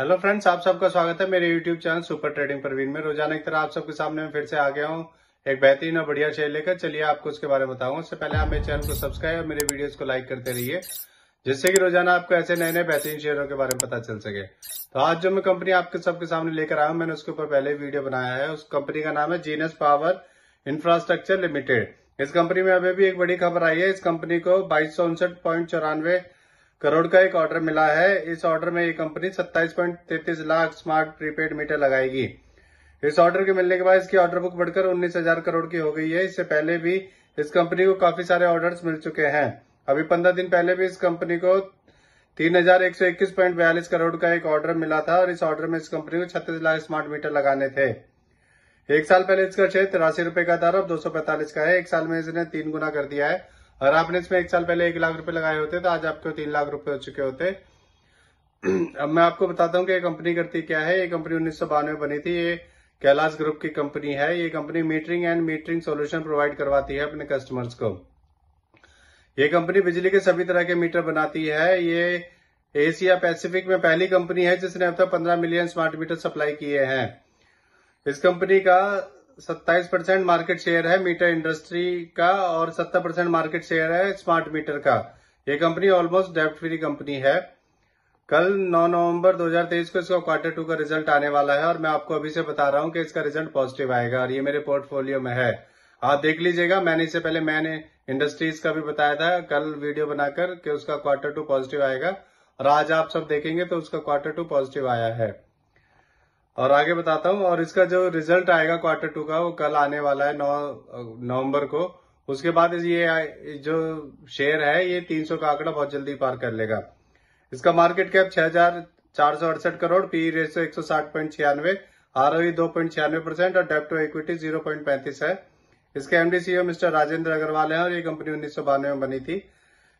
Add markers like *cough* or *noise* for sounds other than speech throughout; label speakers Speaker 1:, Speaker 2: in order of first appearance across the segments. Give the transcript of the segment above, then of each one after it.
Speaker 1: hello friends आप सबका स्वागत है मेरे YouTube channel super trading Praveen में रोजाना की तरह आप सबके सामने मैं फिर से आ गया हूँ एक बेहतरीन और बढ़िया शेयर लेकर चलिए आपको उसके बारे में बताऊंगा उससे पहले आप मेरे चैनल को सब्सक्राइब और मेरे वीडियोस को लाइक करते रहिए जिससे कि रोजाना आपको ऐसे नए नए बेहतरीन शेयरों के बारे में पता चल सके तो आज जो मैं कंपनी आपके सबके सामने लेकर आया हूँ मैंने उसके ऊपर पहले वीडियो बनाया है उस कंपनी का नाम है जीनस पावर इंफ्रास्ट्रक्चर लिमिटेड इस कंपनी में अभी भी एक बड़ी खबर आई है इस कंपनी को बाईस सौ उनसठ पॉइंट चौरानवे करोड़ का एक ऑर्डर मिला है इस ऑर्डर में ये company 27.33 lakh smart prepaid meter लगाएगी इस ऑर्डर के मिलने के बाद इसकी ऑर्डर बुक बढ़कर उन्नीस हजार करोड़ की हो गई है इससे पहले भी इस कंपनी को काफी सारे ऑर्डर्स मिल चुके हैं अभी पंद्रह दिन पहले भी इस कंपनी को तीन हजार एक सौ इक्कीस प्वाइंट बयालीस करोड़ का एक ऑर्डर मिला था और इस ऑर्डर में इस कंपनी को छत्तीस लाख स्मार्ट मीटर लगाने थे एक साल पहले इसका क्षेत्र तिरासी रूपये का था और अब दो सौ पैंतालीस का है एक साल में इसने तीन गुना कर दिया है और आपने इसमें एक साल पहले एक लाख रुपए लगाए होते तो आज आपके तीन लाख रुपए हो चुके होते *clears throat* अब मैं आपको बताता हूँ कि ये कंपनी करती क्या है ये कंपनी उन्नीस में बनी थी ये कैलाश ग्रुप की कंपनी है ये company metering and metering solution provide करवाती है अपने कस्टमर्स को ये कंपनी बिजली के सभी तरह के मीटर बनाती है ये एशिया पैसिफिक में पहली कंपनी है जिसने अब तक 15 मिलियन स्मार्ट मीटर सप्लाई किए हैं इस कंपनी का सत्ताईस परसेंट मार्केट शेयर है मीटर इंडस्ट्री का और सत्तर परसेंट मार्केट शेयर है स्मार्ट मीटर का ये कंपनी ऑलमोस्ट डेप्ट फ्री कंपनी है कल 9 नवंबर 2023 को इसका क्वार्टर टू का रिजल्ट आने वाला है और मैं आपको अभी से बता रहा हूं कि इसका रिजल्ट पॉजिटिव आएगा और ये मेरे पोर्टफोलियो में है आप देख लीजिएगा मैंने इससे पहले मैंने इंडस्ट्रीज का भी बताया था कल वीडियो बनाकर कि उसका क्वार्टर टू पॉजिटिव आएगा और आज आप सब देखेंगे तो उसका क्वार्टर टू पॉजिटिव आया है और आगे बताता हूँ और इसका जो रिजल्ट आएगा क्वार्टर टू का वो कल आने वाला है नौ नवंबर को उसके बाद ये जो शेयर है ये 300 का आंकड़ा बहुत जल्दी पार कर लेगा इसका मार्केट कैप छह हजार चार सौ अड़सठ करोड़ पी रेसो e एक सौ साठ पॉइंट छियानवे e दो पॉइंट छियानवे परसेंट और डेप्ट इक्विटी जीरो पॉइंट पैंतीस है इसके MD e mister Rajendra Agarwal है और ये कंपनी उन्नीस सौ बानवे में बनी थी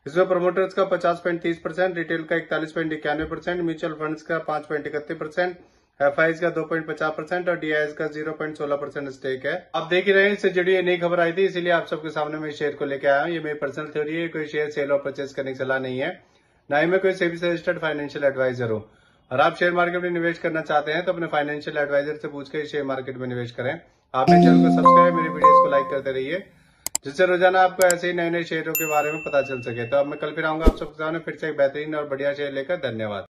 Speaker 1: इसमें प्रमोटर्स का पचास पॉइंट तीस परसेंट रिटेल का इकतालीस पॉइंट इक्यानवे परसेंट म्यूचुअल फंड्स का पांच पॉइंट इकतीस परसेंट एफ आई का 2.50 परसेंट और डीआईएस का 0.16 परसेंट स्टेक है आप देख ही रहे हैं इससे जुड़ी नई खबर आई थी इसीलिए आप सबके सामने मैं शेयर को लेकर आया हूँ ये मेरी पर्सनल थ्योरी है कोई शेयर सेल और परचेज करने की सलाह नहीं है ना ही मैं कोई सेबी से रजिस्टर्ड फाइनेंशियल एडवाइजर हूँ और आप शेयर मार्केट में निवेश करना चाहते हैं तो अपने फाइनेंशियल एडवाइजर से पूछ कर शेयर मार्केट में निवेश करें मेरे चैनल को सब्सक्राइब मेरे वीडियो को लाइक करते रहिए जिससे रोजाना आपको ऐसे ही नए नए शेयरों के बारे में पता चल सके तो अब मैं कल फिर आऊंगा आप सबके सामने फिर से एक बेहतरीन और बढ़िया शेयर लेकर धन्यवाद